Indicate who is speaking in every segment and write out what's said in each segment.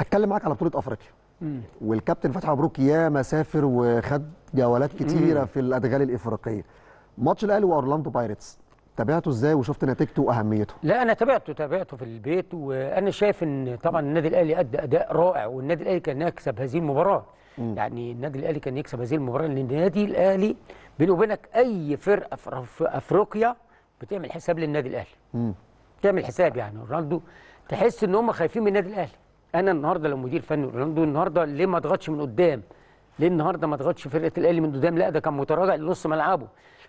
Speaker 1: اتكلم معاك على بطوله افريقيا والكابتن فتحي مبروك ياما سافر وخد جولات كتيره في الادغال الافريقيه ماتش الاهلي واورلاندو بايرتس تابعته ازاي وشفت نتيجته واهميته
Speaker 2: لا انا تابعته تابعته في البيت وانا شايف ان طبعا النادي الاهلي ادى اداء رائع والنادي الاهلي كان يكسب هذه المباراه مم. يعني النادي الاهلي كان يكسب هذه المباراه لان النادي الاهلي بيني وبينك اي فرقه في افريقيا بتعمل حساب للنادي الاهلي مم. بتعمل حساب يعني اورلاندو تحس ان هم خايفين من النادي الاهلي انا النهارده لو مدير فني اورلاندو النهارده ليه ما اضغطش من قدام؟ ليه النهارده ما اضغطش فرقه الاهلي من قدام؟ لا ده كان متراجع لنص ملعبه.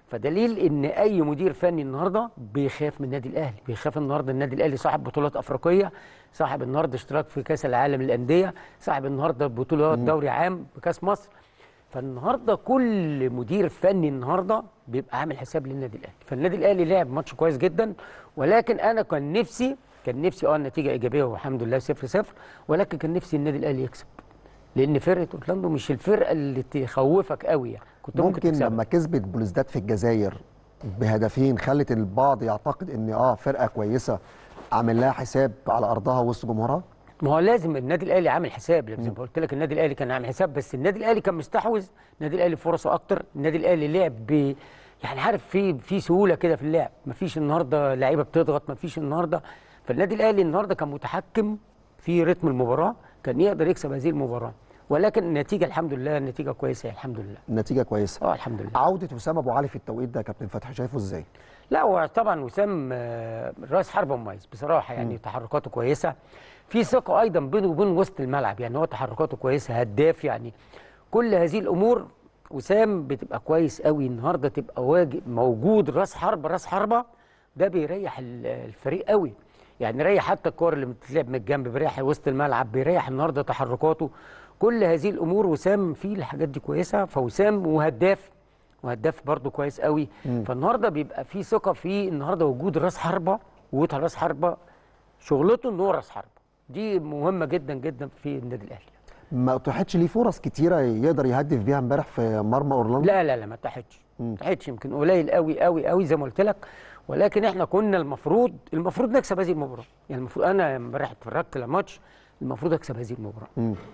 Speaker 2: فدليل ان اي مدير فني النهارده بيخاف من النادي الاهلي، بيخاف النهارده النادي الاهلي صاحب بطولات افريقيه، صاحب النهارده اشتراك في كاس العالم للانديه، صاحب النهارده بطولات دوري عام بكاس مصر. فالنهارده كل مدير فني النهارده بيبقى عامل حساب للنادي الاهلي، فالنادي الاهلي لعب ماتش كويس جدا ولكن انا كان نفسي كان نفسي اه النتيجه ايجابيه والحمد لله 0 0 ولكن كان نفسي النادي الاهلي يكسب لان فرقه اورلاندو مش الفرقه اللي تخوفك
Speaker 1: قوي يعني كنت ممكن, ممكن لما كسبت بلوزداد في الجزائر بهدفين خلت البعض يعتقد ان اه فرقه كويسه عامل لها حساب على ارضها وسط جمهورها
Speaker 2: ما هو لازم النادي الاهلي عامل حساب زي ما قلت لك النادي الاهلي كان عامل حساب بس النادي الاهلي كان مستحوذ النادي الاهلي فرصه اكتر النادي الاهلي لعب ب يعني عارف في في سهوله كده في اللعب مفيش النهارده لعيبه بتضغط مفيش النهارده فالنادي الاهلي النهارده كان متحكم في رتم المباراه كان يقدر يكسب هذه المباراه ولكن النتيجه الحمد لله النتيجه كويسه يعني، الحمد لله
Speaker 1: النتيجه كويسه اه الحمد لله عوده وسام ابو علي في التوقيت ده يا كابتن فتحي شايفه ازاي لا هو
Speaker 2: طبعا وسام آه، راس حربه مميز بصراحه يعني م. تحركاته كويسه في ثقه ايضا بينه وبين وسط الملعب يعني هو تحركاته كويسه هداف يعني كل هذه الامور وسام بتبقى كويس قوي النهارده تبقى واجب موجود راس حربه راس حربه ده بيريح الفريق قوي يعني ريح حتى الكور اللي بتتلعب من الجنب بريح وسط الملعب بيريح النهارده تحركاته كل هذه الامور وسام فيه الحاجات دي كويسه فوسام وهداف وهداف برده كويس قوي مم. فالنهارده بيبقى في ثقه في النهارده وجود راس حربه وجود راس حربه شغلته ان هو راس حربه دي مهمه جدا جدا في النادي الاهلي
Speaker 1: ما اتاحتش ليه فرص كتيره يقدر يهدف بيها امبارح في مرمى اورلاندو لا لا
Speaker 2: لا ما اتاحتش ما اتاحتش يمكن قليل قوي قوي قوي زي ما قلت لك ولكن احنا كنا المفروض المفروض نكسب هذه المباراه يعني المفروض انا امبارح اتفرجت على الماتش المفروض اكسب هذه المباراه